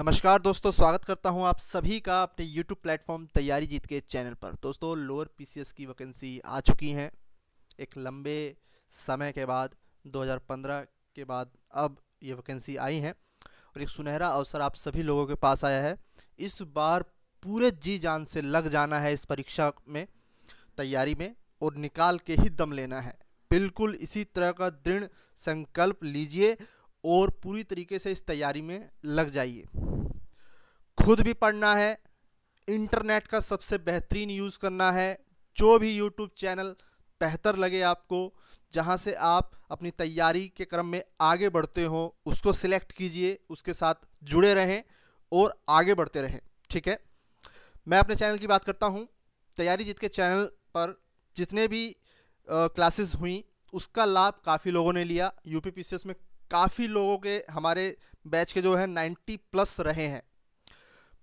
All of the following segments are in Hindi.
नमस्कार दोस्तों स्वागत करता हूं आप सभी का अपने यूट्यूब प्लेटफॉर्म तैयारी जीत के चैनल पर दोस्तों लोअर पी की वैकेंसी आ चुकी हैं एक लंबे समय के बाद 2015 के बाद अब ये वैकेंसी आई हैं और एक सुनहरा अवसर आप सभी लोगों के पास आया है इस बार पूरे जी जान से लग जाना है इस परीक्षा में तैयारी में और निकाल के ही दम लेना है बिल्कुल इसी तरह का दृढ़ संकल्प लीजिए और पूरी तरीके से इस तैयारी में लग जाइए खुद भी पढ़ना है इंटरनेट का सबसे बेहतरीन यूज़ करना है जो भी यूट्यूब चैनल बेहतर लगे आपको जहाँ से आप अपनी तैयारी के क्रम में आगे बढ़ते हो उसको सिलेक्ट कीजिए उसके साथ जुड़े रहें और आगे बढ़ते रहें ठीक है मैं अपने चैनल की बात करता हूँ तैयारी जीत के चैनल पर जितने भी क्लासेस हुई उसका लाभ काफ़ी लोगों ने लिया यूपीपीसीएस में काफ़ी लोगों के हमारे बैच के जो है 90 प्लस रहे हैं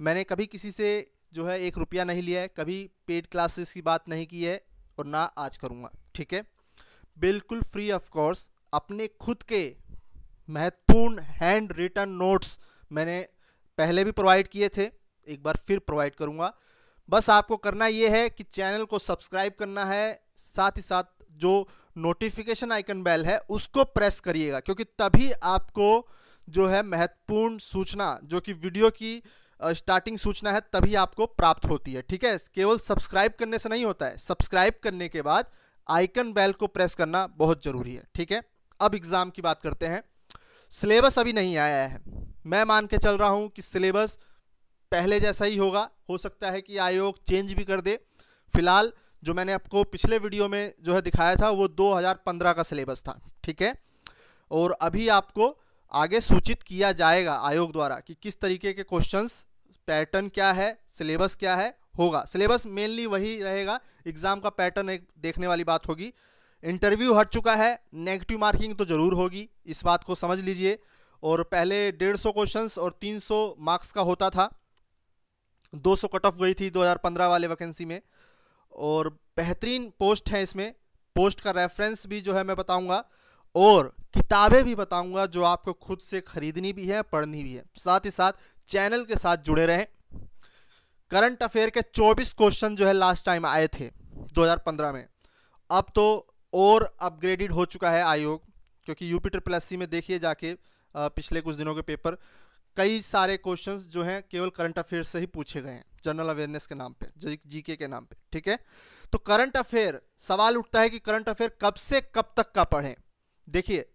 मैंने कभी किसी से जो है एक रुपया नहीं लिया है कभी पेड क्लासेस की बात नहीं की है और ना आज करूँगा ठीक है बिल्कुल फ्री ऑफ कोर्स अपने खुद के महत्वपूर्ण हैंड रिटर्न नोट्स मैंने पहले भी प्रोवाइड किए थे एक बार फिर प्रोवाइड करूँगा बस आपको करना ये है कि चैनल को सब्सक्राइब करना है साथ ही साथ जो नोटिफिकेशन आइकन बेल है उसको प्रेस करिएगा क्योंकि तभी आपको जो है महत्वपूर्ण सूचना जो कि वीडियो की स्टार्टिंग सूचना है तभी आपको प्राप्त होती है ठीक है केवल सब्सक्राइब करने से नहीं होता है सब्सक्राइब करने के बाद आइकन बेल को प्रेस करना बहुत ज़रूरी है ठीक है अब एग्ज़ाम की बात करते हैं सिलेबस अभी नहीं आया है मैं मान के चल रहा हूं कि सिलेबस पहले जैसा ही होगा हो सकता है कि आयोग चेंज भी कर दे फिलहाल जो मैंने आपको पिछले वीडियो में जो है दिखाया था वो 2015 का सिलेबस था ठीक है और अभी आपको आगे सूचित किया जाएगा आयोग द्वारा कि किस तरीके के क्वेश्चंस पैटर्न क्या है सिलेबस क्या है होगा सिलेबस मेनली वही रहेगा एग्जाम का पैटर्न एक देखने वाली बात होगी इंटरव्यू हट चुका है नेगेटिव मार्किंग तो ज़रूर होगी इस बात को समझ लीजिए और पहले डेढ़ सौ क्वेश्चन और तीन सौ मार्क्स का होता था दो सौ कट ऑफ गई थी 2015 वाले वैकेंसी में और बेहतरीन पोस्ट है इसमें पोस्ट का रेफरेंस भी जो है मैं बताऊंगा और किताबें भी बताऊंगा जो आपको खुद से खरीदनी भी है पढ़नी भी है साथ ही साथ चैनल के साथ जुड़े रहें करंट अफेयर के 24 क्वेश्चन जो है लास्ट टाइम आए थे 2015 में अब तो और अपग्रेडेड हो चुका है आयोग क्योंकि यूपी ट्रिपल एस में देखिए जाके पिछले कुछ दिनों के पेपर कई सारे क्वेश्चन जो हैं केवल करंट अफेयर से ही पूछे गए हैं जनरल अवेयरनेस के नाम पे जीके के नाम पे ठीक है तो करंट अफेयर सवाल उठता है कि करंट अफेयर कब से कब तक का पढ़ें देखिए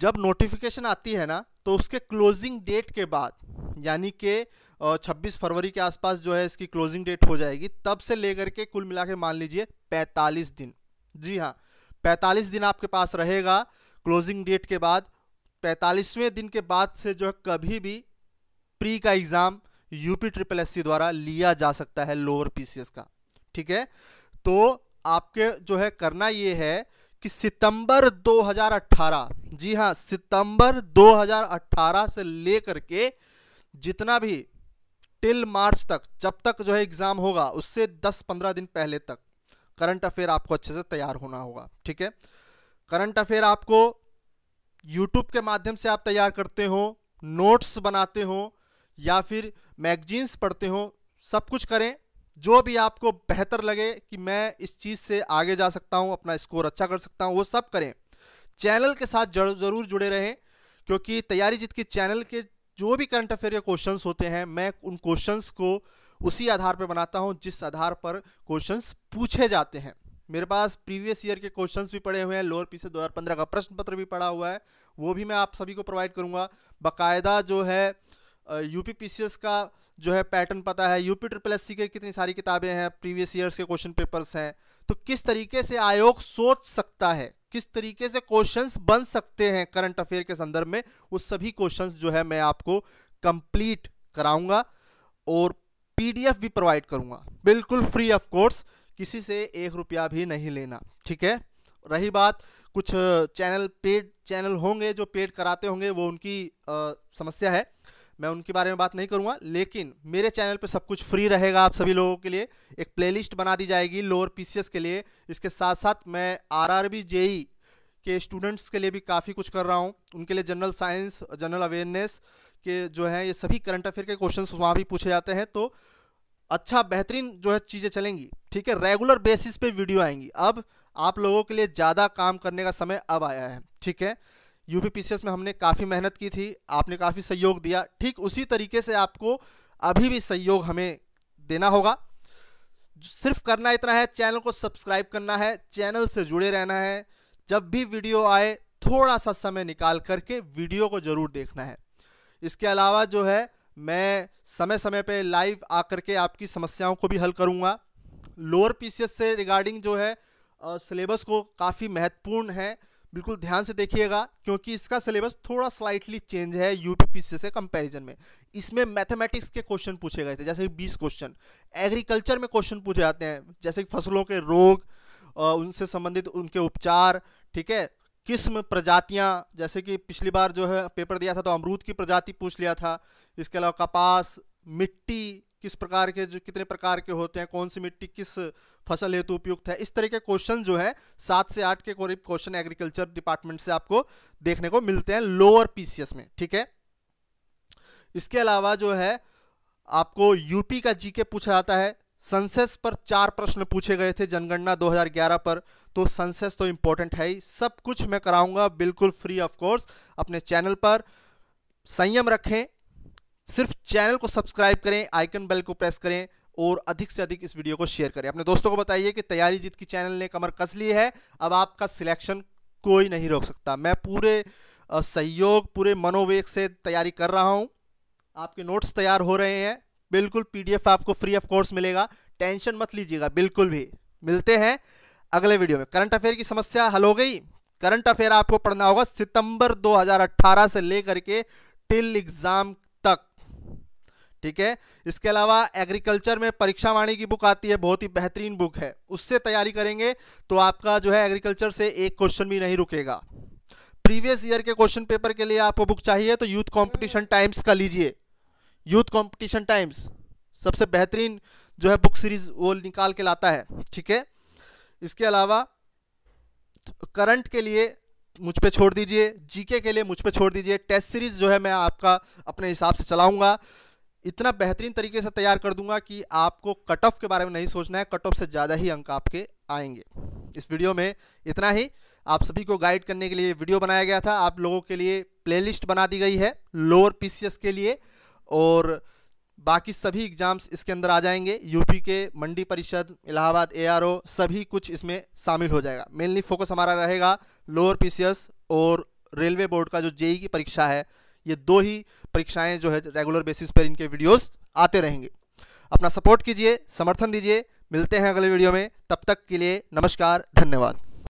जब नोटिफिकेशन आती है ना तो उसके क्लोजिंग डेट के बाद यानी कि 26 फरवरी के आसपास जो है इसकी क्लोजिंग डेट हो जाएगी तब से लेकर के कुल मिला के मान लीजिए 45 दिन जी हाँ 45 दिन आपके पास रहेगा क्लोजिंग डेट के बाद 45वें दिन के बाद से जो है कभी भी प्री का एग्ज़ाम यूपी ट्रिपल एस द्वारा लिया जा सकता है लोअर पी का ठीक है तो आपके जो है करना ये है कि सितंबर 2018 जी हां सितंबर 2018 से लेकर के जितना भी टिल मार्च तक जब तक जो है एग्ज़ाम होगा उससे 10-15 दिन पहले तक करंट अफेयर आपको अच्छे से तैयार होना होगा ठीक है करंट अफेयर आपको यूट्यूब के माध्यम से आप तैयार करते हो नोट्स बनाते हो या फिर मैगजीन्स पढ़ते हो सब कुछ करें जो भी आपको बेहतर लगे कि मैं इस चीज़ से आगे जा सकता हूँ अपना स्कोर अच्छा कर सकता हूँ वो सब करें चैनल के साथ ज़रूर जुड़े रहें क्योंकि तैयारी जीत के चैनल के जो भी करंट अफेयर के क्वेश्चंस होते हैं मैं उन क्वेश्चंस को उसी आधार पर बनाता हूँ जिस आधार पर क्वेश्चंस पूछे जाते हैं मेरे पास प्रीवियस ईयर के क्वेश्चंस भी पड़े हुए हैं लोअर पी से 2015 का प्रश्न पत्र भी पड़ा हुआ है वो भी मैं आप सभी को प्रोवाइड करूँगा बाकायदा जो है यूपी पीसीएस का जो है पैटर्न पता है यूपी ट्रिपल एस सी के कितनी सारी किताबें हैं प्रीवियस ईयर्स के क्वेश्चन पेपर्स हैं तो किस तरीके से आयोग सोच सकता है किस तरीके से क्वेश्चंस बन सकते हैं करंट अफेयर के संदर्भ में वो सभी क्वेश्चंस जो है मैं आपको कंप्लीट कराऊंगा और पीडीएफ भी प्रोवाइड करूंगा बिल्कुल फ्री ऑफ कोर्स किसी से एक रुपया भी नहीं लेना ठीक है रही बात कुछ चैनल पेड चैनल होंगे जो पेड कराते होंगे वो उनकी आ, समस्या है मैं उनके बारे में बात नहीं करूँगा लेकिन मेरे चैनल पे सब कुछ फ्री रहेगा आप सभी लोगों के लिए एक प्लेलिस्ट बना दी जाएगी लोअर पीसीएस के लिए इसके साथ साथ मैं आरआरबी जेई के स्टूडेंट्स के लिए भी काफ़ी कुछ कर रहा हूँ उनके लिए जनरल साइंस जनरल अवेयरनेस के जो है ये सभी करंट अफेयर के क्वेश्चन वहाँ भी पूछे जाते हैं तो अच्छा बेहतरीन जो है चीज़ें चलेंगी ठीक है रेगुलर बेसिस पे वीडियो आएंगी अब आप लोगों के लिए ज़्यादा काम करने का समय अब आया है ठीक है यूपीपीसीएस में हमने काफ़ी मेहनत की थी आपने काफ़ी सहयोग दिया ठीक उसी तरीके से आपको अभी भी सहयोग हमें देना होगा सिर्फ करना इतना है चैनल को सब्सक्राइब करना है चैनल से जुड़े रहना है जब भी वीडियो आए थोड़ा सा समय निकाल करके वीडियो को ज़रूर देखना है इसके अलावा जो है मैं समय समय पे लाइव आकर के आपकी समस्याओं को भी हल करूँगा लोअर पीसीएस से रिगार्डिंग जो है सिलेबस को काफ़ी महत्वपूर्ण है बिल्कुल ध्यान से देखिएगा क्योंकि इसका सिलेबस थोड़ा स्लाइटली चेंज है यूपीपीसी से कंपैरिजन में इसमें मैथमेटिक्स के क्वेश्चन पूछे गए थे जैसे कि बीस क्वेश्चन एग्रीकल्चर में क्वेश्चन पूछे जाते हैं जैसे कि फसलों के रोग उनसे संबंधित उनके उपचार ठीक है किस्म प्रजातियाँ जैसे कि पिछली बार जो है पेपर दिया था तो अमरूद की प्रजाति पूछ लिया था इसके अलावा कपास मिट्टी किस प्रकार के जो कितने प्रकार के होते हैं कौन सी मिट्टी किस फसल हेतु उपयुक्त है इस तरह के क्वेश्चन जो है सात से आठ के करीब क्वेश्चन एग्रीकल्चर डिपार्टमेंट से आपको देखने को मिलते हैं लोअर पीसीएस में ठीक है इसके अलावा जो है आपको यूपी का जीके पूछा जाता है सेंसेस पर चार प्रश्न पूछे गए थे जनगणना 2011 पर तो सेंसेस तो इम्पोर्टेंट है ही सब कुछ मैं कराऊंगा बिल्कुल फ्री ऑफ कोर्स अपने चैनल पर संयम रखें सिर्फ चैनल को सब्सक्राइब करें आइकन बेल को प्रेस करें और अधिक से अधिक इस वीडियो को शेयर करें अपने दोस्तों को बताइए कि तैयारी जीत की चैनल ने कमर कस ली है अब आपका सिलेक्शन कोई नहीं रोक सकता मैं पूरे सहयोग पूरे मनोवेग से तैयारी कर रहा हूँ आपके नोट्स तैयार हो रहे हैं बिल्कुल पीडीएफ आपको फ्री ऑफ कोर्स मिलेगा टेंशन मत लीजिएगा बिल्कुल भी मिलते हैं अगले वीडियो में करंट अफेयर की समस्या हल हो गई करंट अफेयर आपको पढ़ना होगा सितंबर 2018 से लेकर के टिल एग्जाम ठीक है इसके अलावा एग्रीकल्चर में परीक्षा वाणी की बुक आती है बहुत ही बेहतरीन बुक है उससे तैयारी करेंगे तो आपका जो है एग्रीकल्चर से एक क्वेश्चन भी नहीं रुकेगा प्रीवियस ईयर के क्वेश्चन पेपर के लिए आपको बुक चाहिए तो यूथ कॉम्पिटिशन टाइम्स का लीजिए यूथ कॉम्पिटिशन टाइम्स सबसे बेहतरीन जो है बुक सीरीज वो निकाल के लाता है ठीक है इसके अलावा करंट के लिए मुझ पे छोड़ दीजिए जीके के लिए मुझ पे छोड़ दीजिए टेस्ट सीरीज जो है मैं आपका अपने हिसाब से चलाऊंगा इतना बेहतरीन तरीके से तैयार कर दूंगा कि आपको कट ऑफ के बारे में नहीं सोचना है कट ऑफ से ज़्यादा ही अंक आपके आएंगे इस वीडियो में इतना ही आप सभी को गाइड करने के लिए वीडियो बनाया गया था आप लोगों के लिए प्लेलिस्ट बना दी गई है लोअर पीसीएस के लिए और बाकी सभी एग्ज़ाम्स इसके अंदर आ जाएंगे यूपी के मंडी परिषद इलाहाबाद एआरओ सभी कुछ इसमें शामिल हो जाएगा मेनली फोकस हमारा रहेगा लोअर पीसीएस और रेलवे बोर्ड का जो जेई e e की परीक्षा है ये दो ही परीक्षाएं जो है रेगुलर बेसिस पर इनके वीडियोस आते रहेंगे अपना सपोर्ट कीजिए समर्थन दीजिए मिलते हैं अगले वीडियो में तब तक के लिए नमस्कार धन्यवाद